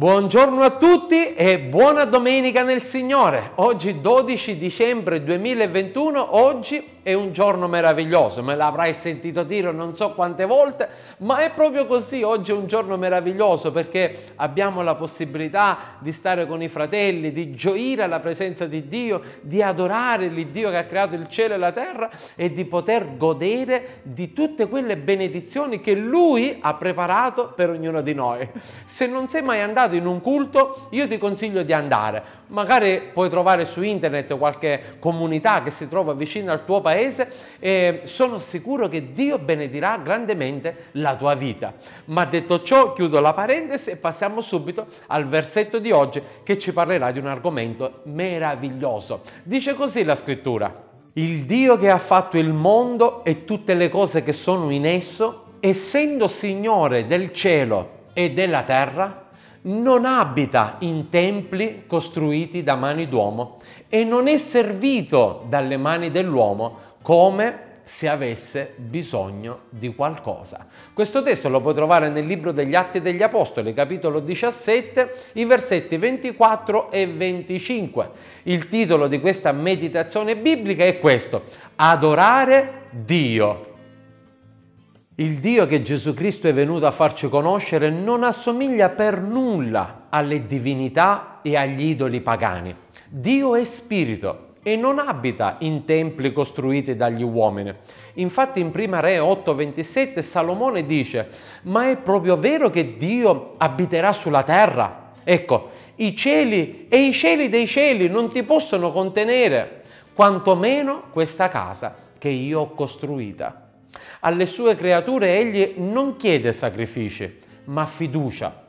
Buongiorno a tutti e buona domenica nel Signore. Oggi 12 dicembre 2021, oggi è un giorno meraviglioso, me l'avrai sentito dire non so quante volte, ma è proprio così, oggi è un giorno meraviglioso perché abbiamo la possibilità di stare con i fratelli, di gioire alla presenza di Dio, di adorare l'Iddio che ha creato il cielo e la terra e di poter godere di tutte quelle benedizioni che Lui ha preparato per ognuno di noi. Se non sei mai andato in un culto, io ti consiglio di andare, magari puoi trovare su internet qualche comunità che si trova vicino al tuo paese, paese e sono sicuro che Dio benedirà grandemente la tua vita. Ma detto ciò, chiudo la parentesi e passiamo subito al versetto di oggi che ci parlerà di un argomento meraviglioso. Dice così la scrittura. Il Dio che ha fatto il mondo e tutte le cose che sono in esso, essendo Signore del cielo e della terra, non abita in templi costruiti da mani d'uomo e non è servito dalle mani dell'uomo come se avesse bisogno di qualcosa. Questo testo lo puoi trovare nel libro degli Atti degli Apostoli, capitolo 17, i versetti 24 e 25. Il titolo di questa meditazione biblica è questo, adorare Dio il Dio che Gesù Cristo è venuto a farci conoscere non assomiglia per nulla alle divinità e agli idoli pagani. Dio è spirito e non abita in templi costruiti dagli uomini. Infatti in Prima Re 8:27 Salomone dice, ma è proprio vero che Dio abiterà sulla terra? Ecco, i cieli e i cieli dei cieli non ti possono contenere, quantomeno questa casa che io ho costruita. Alle sue creature egli non chiede sacrifici, ma fiducia,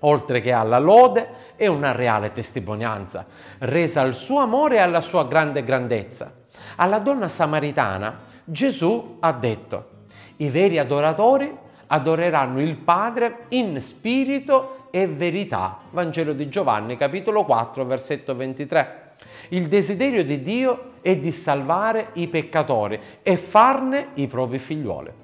oltre che alla lode e una reale testimonianza, resa al suo amore e alla sua grande grandezza. Alla donna samaritana Gesù ha detto, i veri adoratori adoreranno il Padre in spirito e verità. Vangelo di Giovanni capitolo 4 versetto 23. Il desiderio di Dio è di salvare i peccatori e farne i propri figlioli.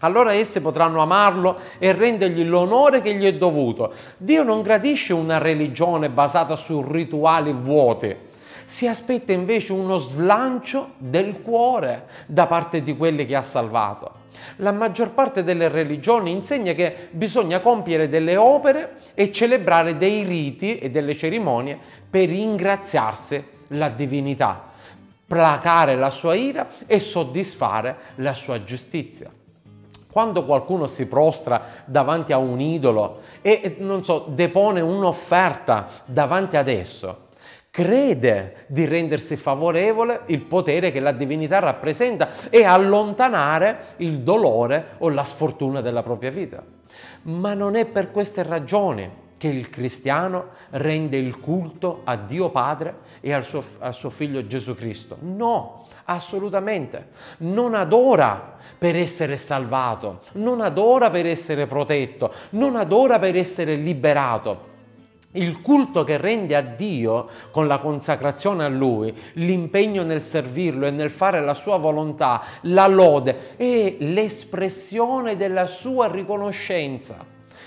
Allora esse potranno amarlo e rendergli l'onore che gli è dovuto. Dio non gradisce una religione basata su rituali vuoti si aspetta invece uno slancio del cuore da parte di quelli che ha salvato. La maggior parte delle religioni insegna che bisogna compiere delle opere e celebrare dei riti e delle cerimonie per ringraziarsi la divinità, placare la sua ira e soddisfare la sua giustizia. Quando qualcuno si prostra davanti a un idolo e, non so, depone un'offerta davanti ad esso, crede di rendersi favorevole il potere che la divinità rappresenta e allontanare il dolore o la sfortuna della propria vita. Ma non è per queste ragioni che il cristiano rende il culto a Dio Padre e al suo, al suo figlio Gesù Cristo. No, assolutamente. Non adora per essere salvato, non adora per essere protetto, non adora per essere liberato il culto che rende a Dio con la consacrazione a Lui, l'impegno nel servirlo e nel fare la sua volontà, la lode, è l'espressione della sua riconoscenza,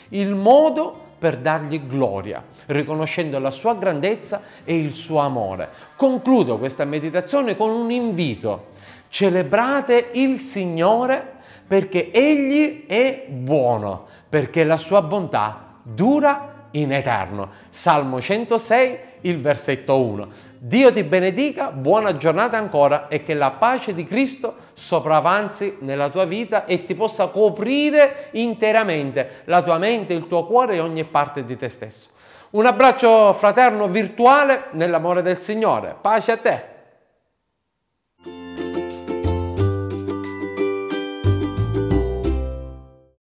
il modo per dargli gloria, riconoscendo la sua grandezza e il suo amore. Concludo questa meditazione con un invito. Celebrate il Signore perché Egli è buono, perché la sua bontà dura in eterno. Salmo 106, il versetto 1. Dio ti benedica, buona giornata ancora e che la pace di Cristo sopravanzi nella tua vita e ti possa coprire interamente la tua mente, il tuo cuore e ogni parte di te stesso. Un abbraccio fraterno virtuale nell'amore del Signore. Pace a te!